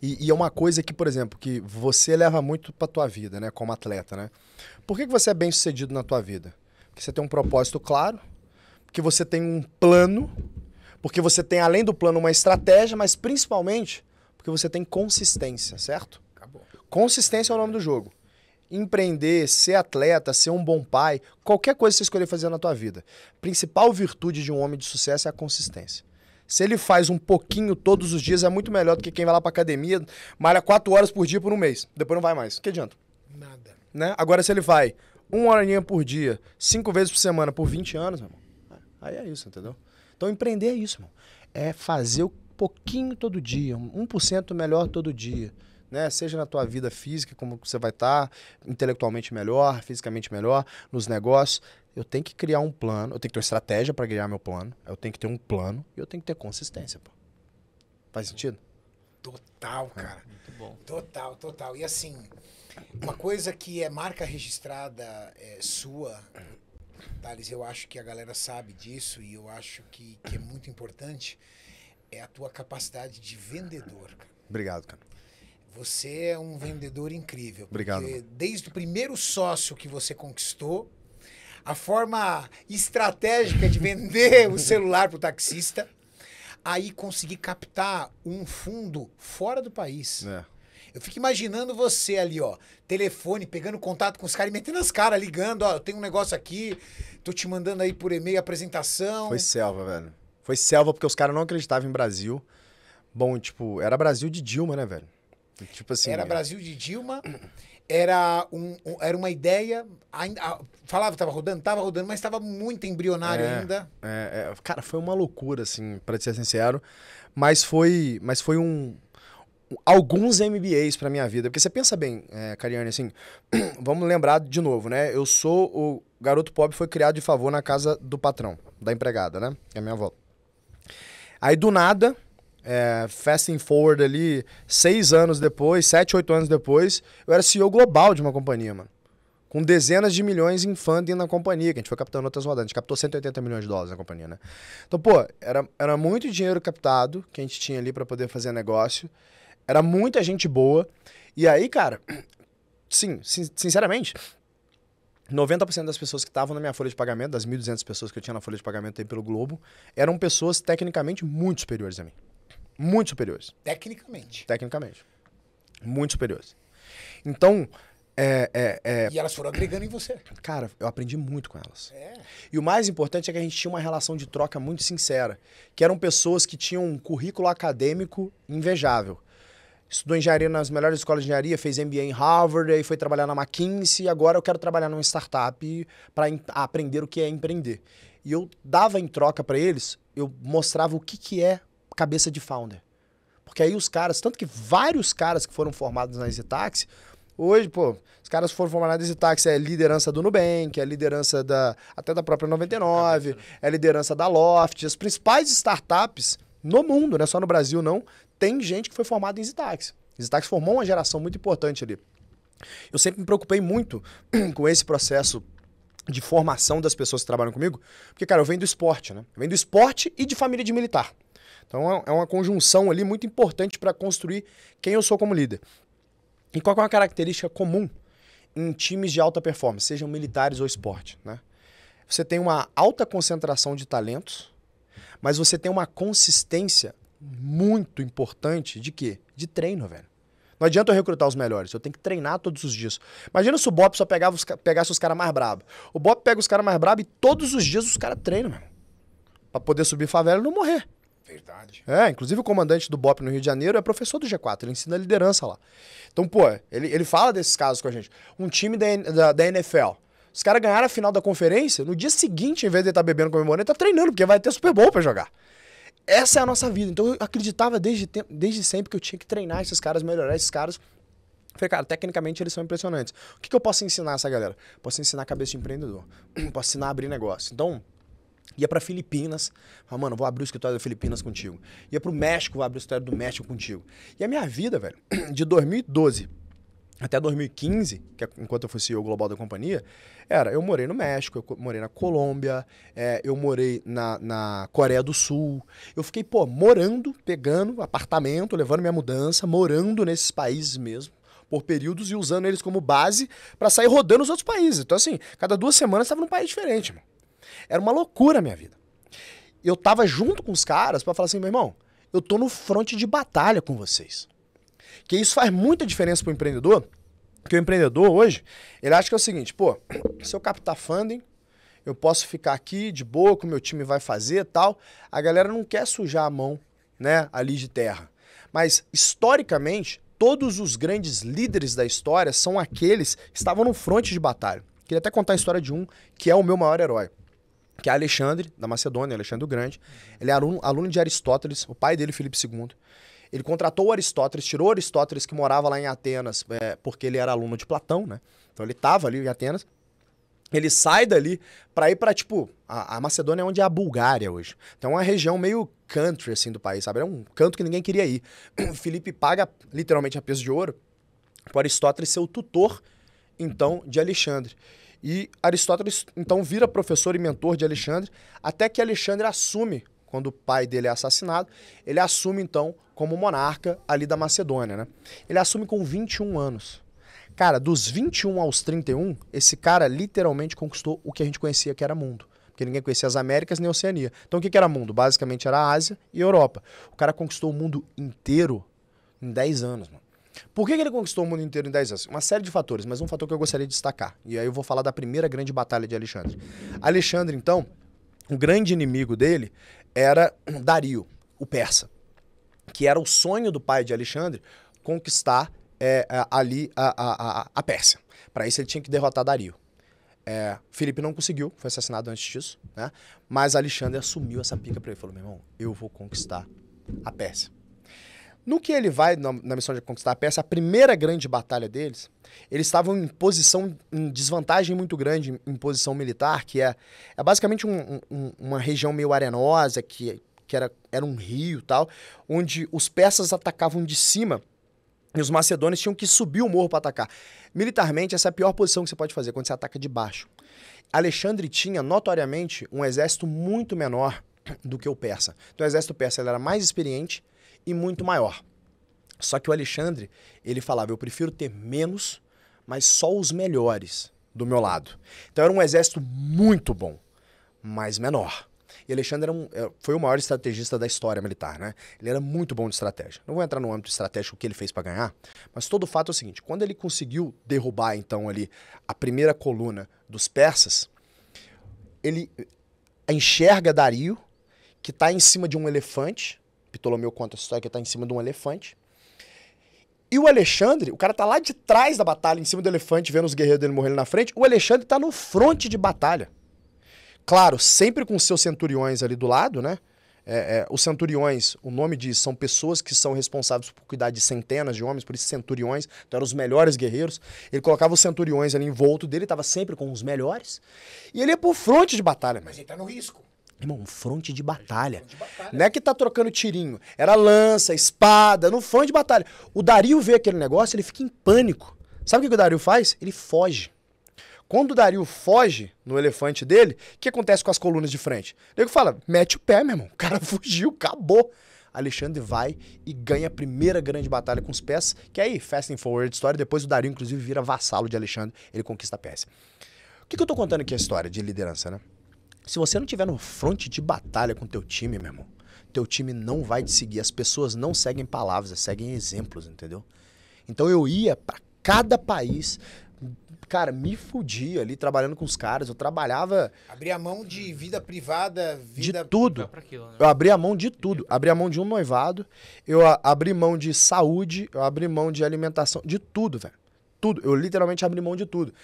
E, e, é uma coisa que, por exemplo, que você leva muito para tua vida, né, como atleta, né? Por que, que você é bem sucedido na tua vida? Porque você tem um propósito claro, porque você tem um plano, porque você tem além do plano uma estratégia, mas principalmente porque você tem consistência, certo? Acabou. Consistência é o nome do jogo. Empreender, ser atleta, ser um bom pai, qualquer coisa que você escolher fazer na tua vida. Principal virtude de um homem de sucesso é a consistência. Se ele faz um pouquinho todos os dias, é muito melhor do que quem vai lá pra academia, malha quatro horas por dia por um mês. Depois não vai mais. O que adianta? Nada. Né? Agora, se ele vai uma horinha por dia, cinco vezes por semana, por 20 anos, meu irmão, aí é isso, entendeu? Então, empreender é isso, irmão. É fazer o pouquinho todo dia, 1% melhor todo dia né? Seja na tua vida física, como você vai estar tá, intelectualmente melhor, fisicamente melhor, nos negócios. Eu tenho que criar um plano, eu tenho que ter uma estratégia para criar meu plano, eu tenho que ter um plano e eu tenho que ter consistência, pô. Faz sentido? Total, ah, cara. Muito bom. Total, total. E assim, uma coisa que é marca registrada é, sua, Thales, eu acho que a galera sabe disso e eu acho que, que é muito importante, é a tua capacidade de vendedor, Obrigado, cara. Você é um vendedor incrível. Obrigado. Desde o primeiro sócio que você conquistou, a forma estratégica de vender o celular para o taxista, aí conseguir captar um fundo fora do país. É. Eu fico imaginando você ali, ó, telefone, pegando contato com os caras e metendo as caras, ligando, ó, tem um negócio aqui, tô te mandando aí por e-mail a apresentação. Foi selva, velho. Foi selva porque os caras não acreditavam em Brasil. Bom, tipo, era Brasil de Dilma, né, velho? Tipo assim, era é. Brasil de Dilma, era, um, um, era uma ideia. Ainda, a, falava que tava rodando, tava rodando, mas estava muito embrionário é, ainda. É, é, cara, foi uma loucura, assim, para ser sincero. Mas foi, mas foi um. Alguns MBAs para minha vida. Porque você pensa bem, é, Cariane, assim, vamos lembrar de novo, né? Eu sou o garoto pobre, foi criado de favor na casa do patrão, da empregada, né? Que é a minha avó. Aí do nada, é, fast forward ali, seis anos depois, sete, oito anos depois, eu era CEO global de uma companhia, mano. Com dezenas de milhões em funding na companhia, que a gente foi captando outras rodadas. A gente captou 180 milhões de dólares na companhia, né? Então, pô, era, era muito dinheiro captado que a gente tinha ali para poder fazer negócio. Era muita gente boa. E aí, cara, sim, sin sinceramente, 90% das pessoas que estavam na minha folha de pagamento, das 1.200 pessoas que eu tinha na folha de pagamento aí pelo Globo, eram pessoas tecnicamente muito superiores a mim muito superiores. Tecnicamente. Tecnicamente. Muito superiores. Então. É, é, é... E elas foram agregando em você. Cara, eu aprendi muito com elas. É. E o mais importante é que a gente tinha uma relação de troca muito sincera, que eram pessoas que tinham um currículo acadêmico invejável estudou engenharia nas melhores escolas de engenharia, fez MBA em Harvard, aí foi trabalhar na McKinsey, e agora eu quero trabalhar numa startup para aprender o que é empreender. E eu dava em troca para eles, eu mostrava o que, que é cabeça de founder. Porque aí os caras, tanto que vários caras que foram formados na Zitaxi, hoje, pô, os caras foram formados na EasyTaxi, é liderança do Nubank, é liderança da até da própria 99, né? é liderança da Loft, as principais startups no mundo, não é só no Brasil não, tem gente que foi formada em Zitaxi. Zitaxi formou uma geração muito importante ali. Eu sempre me preocupei muito com esse processo de formação das pessoas que trabalham comigo, porque, cara, eu venho do esporte, né? Eu venho do esporte e de família de militar. Então é, é uma conjunção ali muito importante para construir quem eu sou como líder. E qual é uma característica comum em times de alta performance, sejam militares ou esporte, né? Você tem uma alta concentração de talentos, mas você tem uma consistência muito importante de quê? De treino, velho. Não adianta eu recrutar os melhores, eu tenho que treinar todos os dias. Imagina se o Bob só pegava os, pegasse os caras mais brabos. O Bob pega os caras mais brabos e todos os dias os caras treinam, meu. Pra poder subir favela e não morrer. Verdade. É, inclusive o comandante do BOP no Rio de Janeiro é professor do G4, ele ensina liderança lá. Então, pô, ele, ele fala desses casos com a gente. Um time da, da, da NFL. Os caras ganharam a final da conferência, no dia seguinte, em vez de estar tá bebendo comemorando, ele tá treinando, porque vai ter Super Bowl para jogar. Essa é a nossa vida. Então eu acreditava desde, desde sempre que eu tinha que treinar esses caras, melhorar esses caras. Falei, cara, tecnicamente eles são impressionantes. O que, que eu posso ensinar essa galera? Posso ensinar a cabeça de empreendedor. posso ensinar a abrir negócio. Então, Ia para Filipinas, falava, mano, vou abrir o escritório da Filipinas contigo. Ia para o México, vou abrir o escritório do México contigo. E a minha vida, velho, de 2012 até 2015, que é enquanto eu fui CEO global da companhia, era eu morei no México, eu morei na Colômbia, é, eu morei na, na, Coreia do Sul. Eu fiquei, pô, morando, pegando apartamento, levando minha mudança, morando nesses países mesmo. Por períodos e usando eles como base para sair rodando os outros países. Então, assim, cada duas semanas estava num país diferente, mano. Era uma loucura a minha vida. Eu tava junto com os caras para falar assim, meu irmão, eu tô no fronte de batalha com vocês. Que isso faz muita diferença pro empreendedor, Que o empreendedor hoje, ele acha que é o seguinte, pô, se eu captar funding, eu posso ficar aqui de boa, que o meu time vai fazer tal. A galera não quer sujar a mão, né, ali de terra. Mas, historicamente, todos os grandes líderes da história são aqueles que estavam no fronte de batalha. Queria até contar a história de um que é o meu maior herói que é Alexandre, da Macedônia, Alexandre o Grande. Ele é aluno, aluno de Aristóteles, o pai dele, Filipe II. Ele contratou Aristóteles, tirou Aristóteles, que morava lá em Atenas, é, porque ele era aluno de Platão, né? Então ele estava ali em Atenas. Ele sai dali para ir para tipo, a, a, Macedônia é onde é a Bulgária hoje. Então é uma região meio country, assim, do país, sabe? É um canto que ninguém queria ir. O Filipe paga, literalmente, a peso de ouro, para Aristóteles ser o tutor, então, de Alexandre. E Aristóteles então vira professor e mentor de Alexandre, até que Alexandre assume, quando o pai dele é assassinado, ele assume então como monarca ali da Macedônia, né? Ele assume com 21 anos. Cara, dos 21 aos 31, esse cara literalmente conquistou o que a gente conhecia que era mundo. Porque ninguém conhecia as Américas nem a Oceania. Então o que era mundo? Basicamente era a Ásia e a Europa. O cara conquistou o mundo inteiro em 10 anos, mano. Por que, ele conquistou o mundo inteiro em 10 anos? Uma série de fatores, mas um fator que eu gostaria de destacar. E aí eu vou falar da primeira grande batalha de Alexandre. Alexandre, então, o grande inimigo dele era Dario, o persa, que era o sonho do pai de Alexandre conquistar é, ali a, a, a Pérsia. Para isso ele tinha que derrotar Dario. É, Felipe não conseguiu, foi assassinado antes disso, né? Mas Alexandre assumiu essa pica para ele, falou: "Meu irmão, eu vou conquistar a Pérsia". No que ele vai na, na missão de conquistar a Pérsia, a primeira grande batalha deles, eles estavam em posição, em desvantagem muito grande em, posição militar, que é, é basicamente um, um, uma região meio arenosa, que, que era, era um rio tal, onde os persas atacavam de cima e os macedônios tinham que subir o morro para atacar. Militarmente, essa é a pior posição que você pode fazer, quando você ataca de baixo. Alexandre tinha, notoriamente, um exército muito menor do que o persa. Então, o exército persa era mais experiente, e muito maior. Só que o Alexandre, ele falava: eu prefiro ter menos, mas só os melhores do meu lado. Então era um exército muito bom, mas menor. E Alexandre um, é, foi o maior estrategista da história militar, né? Ele era muito bom de estratégia. Não vou entrar no âmbito estratégico o que ele fez para ganhar, mas todo o fato é o seguinte: quando ele conseguiu derrubar então ali a primeira coluna dos persas, ele é, enxerga Dario que está em cima de um elefante Ptolomeu conta a história que está em cima de um elefante. E o Alexandre, o cara tá lá de trás da batalha, em cima do elefante, vendo os guerreiros dele morrendo na frente. O Alexandre está no fronte de batalha. Claro, sempre com seus centuriões ali do lado, né? É, é, os centuriões, o nome diz, são pessoas que são responsáveis por cuidar de centenas de homens, por isso centuriões, então eram os melhores guerreiros. Ele colocava os centuriões ali em volta dele, estava sempre com os melhores. E ele ia pro fronte de batalha. Mas ele tá no risco. Irmão, um fronte de batalha. Não é que tá trocando tirinho. Era lança, espada, não fronte de batalha. O Dario vê aquele negócio, ele fica em pânico. Sabe o que o Dario faz? Ele foge. Quando o Dario foge no elefante dele, o que acontece com as colunas de frente? O fala: mete o pé, meu irmão. O cara fugiu, acabou. Alexandre vai e ganha a primeira grande batalha com os pés, que aí, fast and forward história, depois o Dario, inclusive, vira vassalo de Alexandre, ele conquista a Pérsia. O que, que eu tô contando aqui a história de liderança, né? Se você não tiver no fronte de batalha com teu time, meu irmão, teu time não vai te seguir. As pessoas não seguem palavras, seguem exemplos, entendeu? Então eu ia para cada país, cara, me fudia ali trabalhando com os caras. Eu trabalhava. Abria mão de vida privada, vida. De tudo. Né? Eu abri a mão de tudo. Abri a mão de um noivado, eu abri mão de saúde, eu abri mão de alimentação, de tudo, velho. Tudo. Eu literalmente abri mão de tudo.